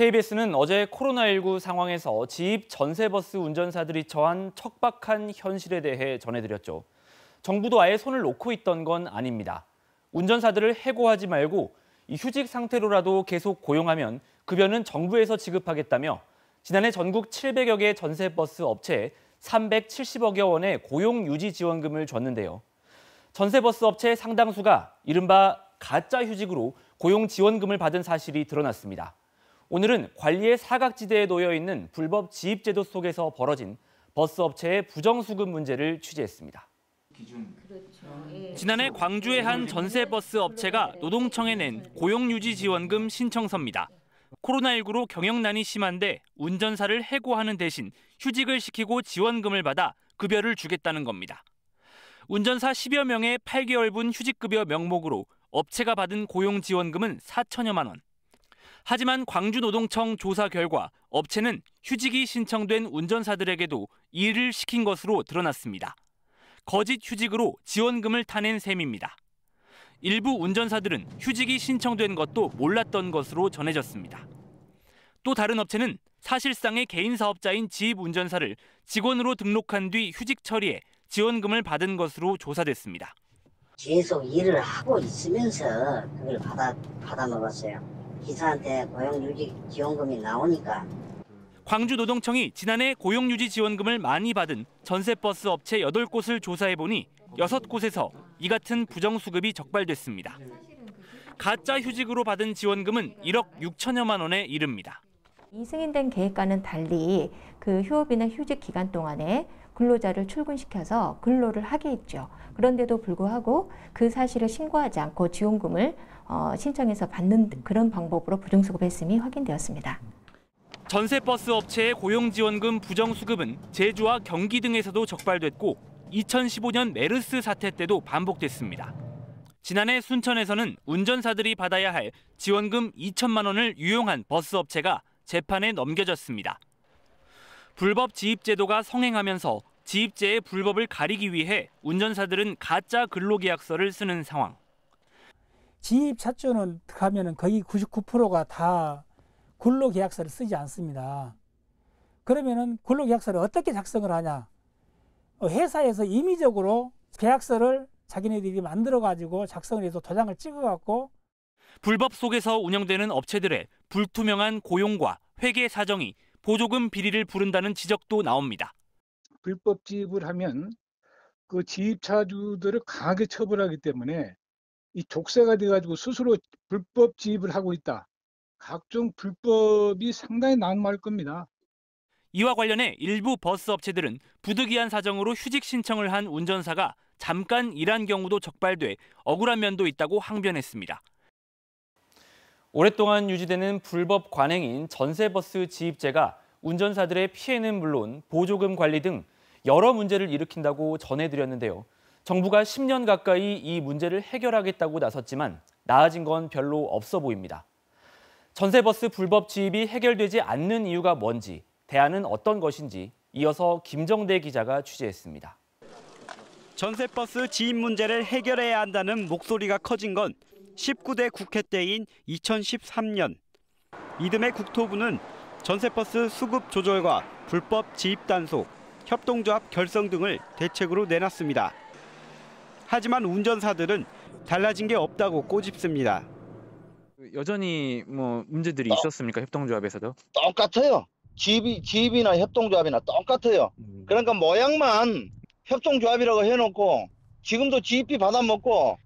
KBS는 어제 코로나19 상황에서 지입 전세버스 운전사들이 처한 척박한 현실에 대해 전해드렸죠. 정부도 아예 손을 놓고 있던 건 아닙니다. 운전사들을 해고하지 말고 휴직 상태로라도 계속 고용하면 급여는 정부에서 지급하겠다며 지난해 전국 700여 개 전세버스 업체에 370억여 원의 고용 유지 지원금을 줬는데요. 전세버스 업체 상당수가 이른바 가짜 휴직으로 고용 지원금을 받은 사실이 드러났습니다. 오늘은 관리의 사각지대에 놓여 있는 불법 지입제도 속에서 벌어진 버스 업체의 부정수급 문제를 취재했습니다. 그렇죠. 음. 예. 지난해 광주의 한 전세버스 업체가 노동청에 낸 고용유지 지원금 신청서입니다. 코로나19로 경영난이 심한데 운전사를 해고하는 대신 휴직을 시키고 지원금을 받아 급여를 주겠다는 겁니다. 운전사 10여 명의 8개월분 휴직급여 명목으로 업체가 받은 고용지원금은 4천여만 원. 하지만 광주노동청 조사 결과 업체는 휴직이 신청된 운전사들에게도 일을 시킨 것으로 드러났습니다. 거짓 휴직으로 지원금을 타낸 셈입니다. 일부 운전사들은 휴직이 신청된 것도 몰랐던 것으로 전해졌습니다. 또 다른 업체는 사실상의 개인 사업자인 지입 운전사를 직원으로 등록한 뒤 휴직 처리해 지원금을 받은 것으로 조사됐습니다. 계속 일을 하고 있으면서 그걸 받아 받아 먹었어요. 기사한테 고용유지 지원금이 나오니까. 광주노동청이 지난해 고용유지 지원금을 많이 받은 전세버스 업체 8곳을 조사해보니 6곳에서 이 같은 부정수급이 적발됐습니다. 가짜 휴직으로 받은 지원금은 1억 6천여만 원에 이릅니다. 이 승인된 계획과는 달리 그 휴업이나 휴직 기간 동안에 근로자를 출근시켜서 근로를 하게 했죠. 그런데도 불구하고 그 사실을 신고하지 않고 지원금을 어, 신청해서 받는 그런 방법으로 부정수급했음이 확인되었습니다. 전세버스 업체의 고용지원금 부정수급은 제주와 경기 등에서도 적발됐고 2015년 메르스 사태 때도 반복됐습니다. 지난해 순천에서는 운전사들이 받아야 할 지원금 2천만 원을 유용한 버스 업체가 재판에 넘겨졌습니다. 불법 지입 제도가 성행하면서 지입제의 불법을 가리기 위해 운전사들은 가짜 근로계약서를 쓰는 상황. 지입 차주는 하면 거의 99%가 다 근로계약서를 쓰지 않습니다. 그러면 근로계약서를 어떻게 작성을 하냐? 어, 회사에서 임의적으로 계약서를 자기네들이 만들어 가지고 작성을 해서 도장을 찍어 갖고 불법 속에서 운영되는 업체들의 불투명한 고용과 회계 사정이 보조금 비리를 부른다는 지적도 나옵니다. 불법 지입을 하면 그 지입차주들을 강하게 처벌하기 때문에 이 족쇄가 돼가지고 스스로 불법 지입을 하고 있다. 각종 불법이 상당히 난무할 겁니다. 이와 관련해 일부 버스 업체들은 부득이한 사정으로 휴직 신청을 한 운전사가 잠깐 일한 경우도 적발돼 억울한 면도 있다고 항변했습니다. 오랫동안 유지되는 불법 관행인 전세버스 지입제가 운전사들의 피해는 물론 보조금 관리 등 여러 문제를 일으킨다고 전해드렸는데요. 정부가 10년 가까이 이 문제를 해결하겠다고 나섰지만 나아진 건 별로 없어 보입니다. 전세버스 불법 지입이 해결되지 않는 이유가 뭔지, 대안은 어떤 것인지 이어서 김정대 기자가 취재했습니다. 전세버스 지입 문제를 해결해야 한다는 목소리가 커진 건 19대 국회 때인 2013년 이듬해 국토부는 전세버스 수급 조절과 불법 지입 단속, 협동조합 결성 등을 대책으로 내놨습니다. 하지만 운전사들은 달라진 게 없다고 꼬집습니다. 여전히 뭐 문제들이 아. 있었습니까? 협동조합에서도? 똑같아요. 지입이, 지입이나 협동조합이나 똑같아요. 음. 그러니까 모양만 협동조합이라고 해놓고 지금도 지입비 받아먹고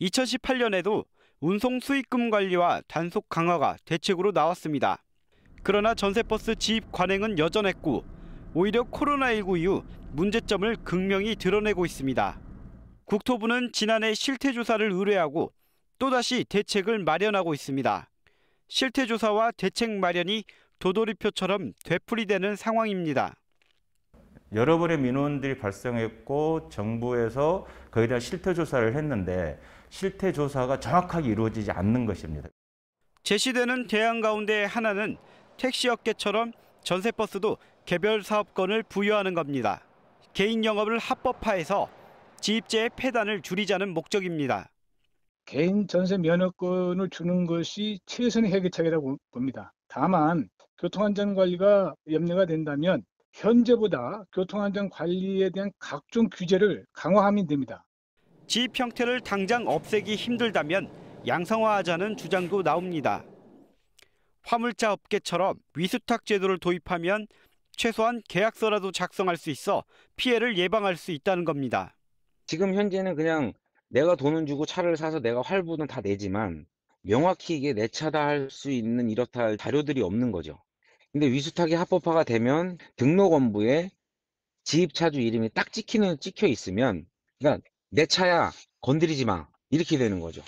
2018년에도 운송 수익금 관리와 단속 강화가 대책으로 나왔습니다. 그러나 전세버스 지입 관행은 여전했고 오히려 코로나19 이후 문제점을 극명히 드러내고 있습니다. 국토부는 지난해 실태조사를 의뢰하고 또다시 대책을 마련하고 있습니다. 실태조사와 대책 마련이 도돌이표처럼 되풀이되는 상황입니다. 여러 번의 민원들이 발생했고 정부에서 거기다 실태조사를 했는데 실태 조사가 정확하게 이루어지지 않는 것입니다. 제시되는 대안 가운데 하나는 택시 업계처럼 전세버스도 개별 사업권을 부여하는 겁니다. 개인 영업을 합법화해서 지입제의 폐단을 줄이자는 목적입니다. 개인 전세 면허권을 주는 것이 최선의 해결책이라고 봅니다. 다만 교통안전관리가 염려가 된다면 현재보다 교통안전관리에 대한 각종 규제를 강화하면 됩니다. 지입 형태를 당장 없애기 힘들다면 양성화하자는 주장도 나옵니다. 화물차 업계처럼 위수탁 제도를 도입하면 최소한 계약서라도 작성할 수 있어 피해를 예방할 수 있다는 겁니다. 지금 현재는 그냥 내가 돈은 주고 차를 사서 내가 할부는 다 내지만 명확히 이게 내 차다 할 수 있는 이렇다 할 자료들이 없는 거죠. 근데 위수탁이 합법화가 되면 등록 원부에 지입 차주 이름이 딱 찍히는 찍혀 있으면 그러니까 내 차야 건드리지 마 이렇게 되는 거죠.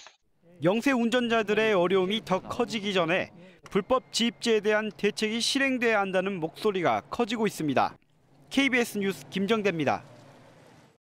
영세 운전자들의 어려움이 더 커지기 전에 불법 지입제에 대한 대책이 실행돼야 한다는 목소리가 커지고 있습니다. KBS 뉴스 김정대입니다.